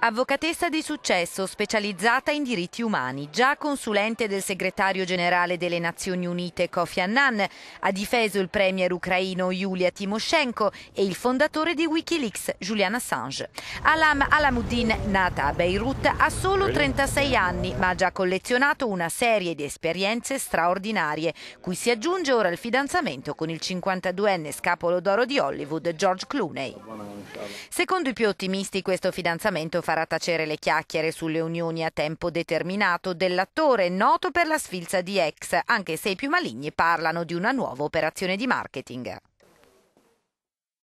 Avvocatessa di successo, specializzata in diritti umani, già consulente del segretario generale delle Nazioni Unite Kofi Annan, ha difeso il premier ucraino Yulia Tymoshenko e il fondatore di Wikileaks Julian Assange. Alam Alamuddin, nata a Beirut, ha solo 36 anni, ma ha già collezionato una serie di esperienze straordinarie, cui si aggiunge ora il fidanzamento con il 52enne scapolo d'oro di Hollywood George Clooney. Secondo i più ottimisti questo fidanzamento farà tacere le chiacchiere sulle unioni a tempo determinato dell'attore noto per la sfilza di ex, anche se i più maligni parlano di una nuova operazione di marketing.